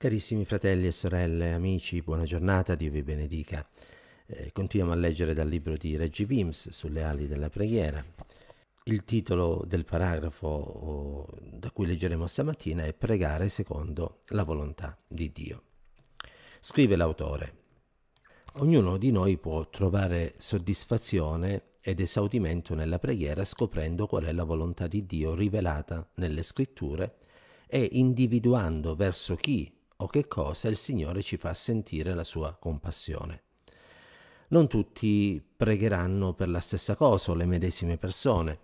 Carissimi fratelli e sorelle, amici, buona giornata, Dio vi benedica. Eh, continuiamo a leggere dal libro di Reggie Wims sulle ali della preghiera. Il titolo del paragrafo oh, da cui leggeremo stamattina è Pregare secondo la volontà di Dio. Scrive l'autore, ognuno di noi può trovare soddisfazione ed esaudimento nella preghiera scoprendo qual è la volontà di Dio rivelata nelle scritture e individuando verso chi o che cosa il Signore ci fa sentire la sua compassione. Non tutti pregheranno per la stessa cosa o le medesime persone.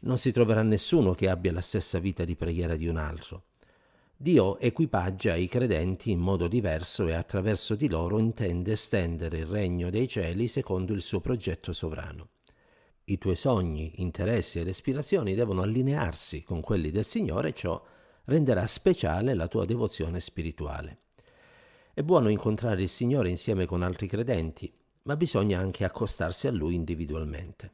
Non si troverà nessuno che abbia la stessa vita di preghiera di un altro. Dio equipaggia i credenti in modo diverso e attraverso di loro intende estendere il regno dei cieli secondo il suo progetto sovrano. I tuoi sogni, interessi ed aspirazioni devono allinearsi con quelli del Signore, ciò renderà speciale la tua devozione spirituale. È buono incontrare il Signore insieme con altri credenti, ma bisogna anche accostarsi a Lui individualmente.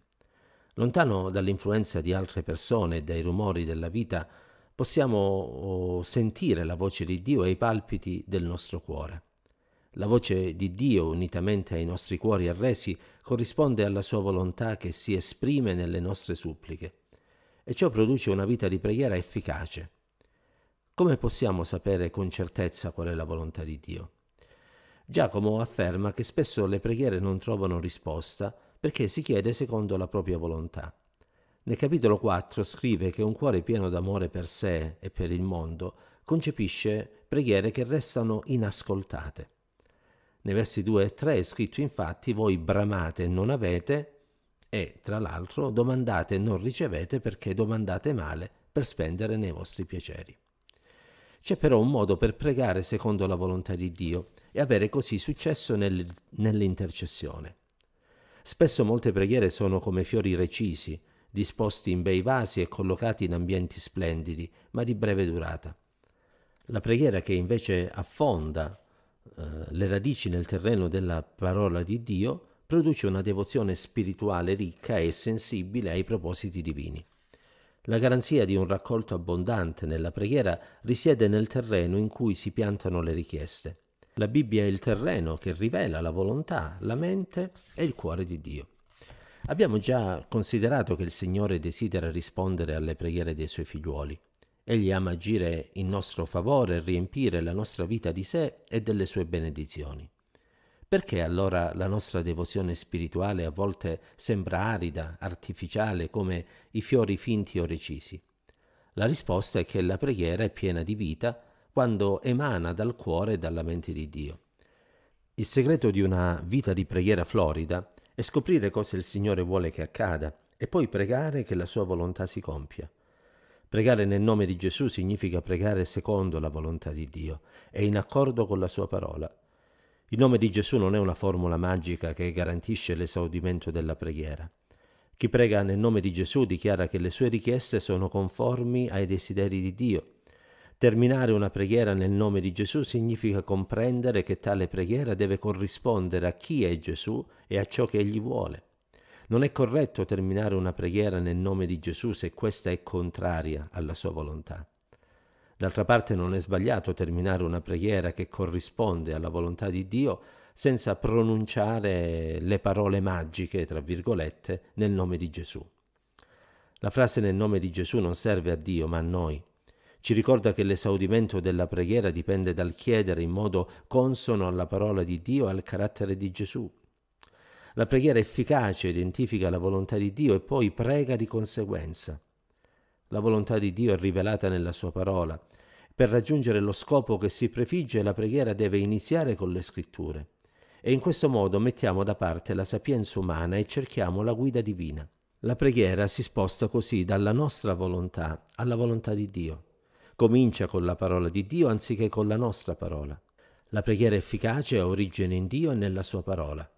Lontano dall'influenza di altre persone e dai rumori della vita, possiamo oh, sentire la voce di Dio e i palpiti del nostro cuore. La voce di Dio, unitamente ai nostri cuori arresi, corrisponde alla sua volontà che si esprime nelle nostre suppliche. E ciò produce una vita di preghiera efficace, come possiamo sapere con certezza qual è la volontà di Dio? Giacomo afferma che spesso le preghiere non trovano risposta perché si chiede secondo la propria volontà. Nel capitolo 4 scrive che un cuore pieno d'amore per sé e per il mondo concepisce preghiere che restano inascoltate. Nei versi 2 e 3 è scritto infatti voi bramate e non avete e tra l'altro domandate e non ricevete perché domandate male per spendere nei vostri piaceri. C'è però un modo per pregare secondo la volontà di Dio e avere così successo nel, nell'intercessione. Spesso molte preghiere sono come fiori recisi, disposti in bei vasi e collocati in ambienti splendidi, ma di breve durata. La preghiera che invece affonda eh, le radici nel terreno della parola di Dio produce una devozione spirituale ricca e sensibile ai propositi divini. La garanzia di un raccolto abbondante nella preghiera risiede nel terreno in cui si piantano le richieste. La Bibbia è il terreno che rivela la volontà, la mente e il cuore di Dio. Abbiamo già considerato che il Signore desidera rispondere alle preghiere dei suoi figliuoli. Egli ama agire in nostro favore e riempire la nostra vita di sé e delle sue benedizioni. Perché allora la nostra devozione spirituale a volte sembra arida, artificiale, come i fiori finti o recisi? La risposta è che la preghiera è piena di vita quando emana dal cuore e dalla mente di Dio. Il segreto di una vita di preghiera florida è scoprire cosa il Signore vuole che accada e poi pregare che la sua volontà si compia. Pregare nel nome di Gesù significa pregare secondo la volontà di Dio e in accordo con la sua parola. Il nome di Gesù non è una formula magica che garantisce l'esaudimento della preghiera. Chi prega nel nome di Gesù dichiara che le sue richieste sono conformi ai desideri di Dio. Terminare una preghiera nel nome di Gesù significa comprendere che tale preghiera deve corrispondere a chi è Gesù e a ciò che egli vuole. Non è corretto terminare una preghiera nel nome di Gesù se questa è contraria alla sua volontà. D'altra parte non è sbagliato terminare una preghiera che corrisponde alla volontà di Dio senza pronunciare le parole magiche, tra virgolette, nel nome di Gesù. La frase nel nome di Gesù non serve a Dio, ma a noi. Ci ricorda che l'esaudimento della preghiera dipende dal chiedere in modo consono alla parola di Dio e al carattere di Gesù. La preghiera efficace identifica la volontà di Dio e poi prega di conseguenza. La volontà di Dio è rivelata nella sua parola. Per raggiungere lo scopo che si prefigge la preghiera deve iniziare con le scritture e in questo modo mettiamo da parte la sapienza umana e cerchiamo la guida divina. La preghiera si sposta così dalla nostra volontà alla volontà di Dio. Comincia con la parola di Dio anziché con la nostra parola. La preghiera efficace ha origine in Dio e nella sua parola.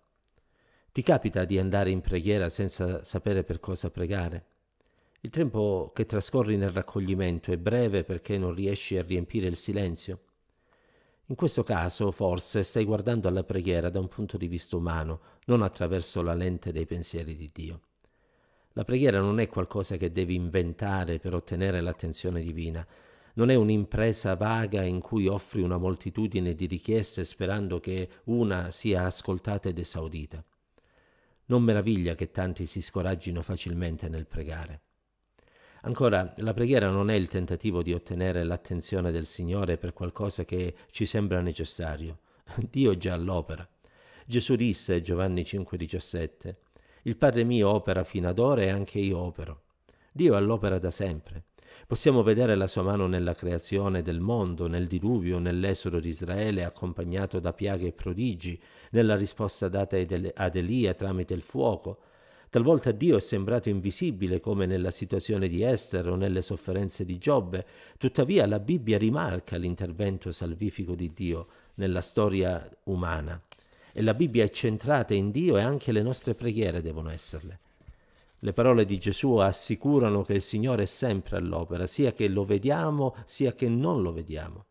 Ti capita di andare in preghiera senza sapere per cosa pregare? Il tempo che trascorri nel raccoglimento è breve perché non riesci a riempire il silenzio. In questo caso, forse, stai guardando alla preghiera da un punto di vista umano, non attraverso la lente dei pensieri di Dio. La preghiera non è qualcosa che devi inventare per ottenere l'attenzione divina, non è un'impresa vaga in cui offri una moltitudine di richieste sperando che una sia ascoltata ed esaudita. Non meraviglia che tanti si scoraggino facilmente nel pregare. Ancora, la preghiera non è il tentativo di ottenere l'attenzione del Signore per qualcosa che ci sembra necessario. Dio è già all'opera. Gesù disse, Giovanni 5,17, Il Padre mio opera fino ad ora e anche io opero. Dio è all'opera da sempre. Possiamo vedere la sua mano nella creazione del mondo, nel diluvio, nell'esodo di Israele accompagnato da piaghe e prodigi, nella risposta data ad Elia tramite il fuoco, Talvolta Dio è sembrato invisibile, come nella situazione di Esther o nelle sofferenze di Giobbe, tuttavia la Bibbia rimarca l'intervento salvifico di Dio nella storia umana. E la Bibbia è centrata in Dio e anche le nostre preghiere devono esserle. Le parole di Gesù assicurano che il Signore è sempre all'opera, sia che lo vediamo, sia che non lo vediamo.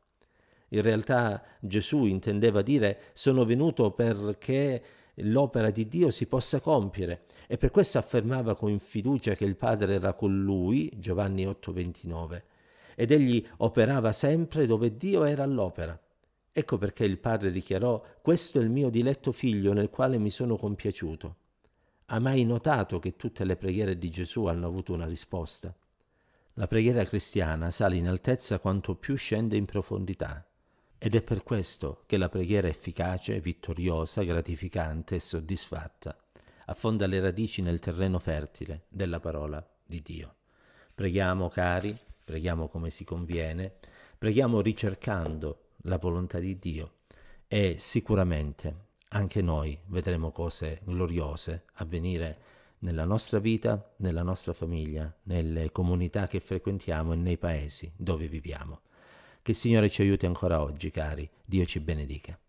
In realtà Gesù intendeva dire sono venuto perché l'opera di Dio si possa compiere e per questo affermava con fiducia che il Padre era con lui, Giovanni 8:29, ed egli operava sempre dove Dio era all'opera. Ecco perché il Padre dichiarò, questo è il mio diletto figlio nel quale mi sono compiaciuto. Ha mai notato che tutte le preghiere di Gesù hanno avuto una risposta? La preghiera cristiana sale in altezza quanto più scende in profondità. Ed è per questo che la preghiera efficace, vittoriosa, gratificante e soddisfatta affonda le radici nel terreno fertile della parola di Dio. Preghiamo cari, preghiamo come si conviene, preghiamo ricercando la volontà di Dio e sicuramente anche noi vedremo cose gloriose avvenire nella nostra vita, nella nostra famiglia, nelle comunità che frequentiamo e nei paesi dove viviamo. Che il Signore ci aiuti ancora oggi, cari. Dio ci benedica.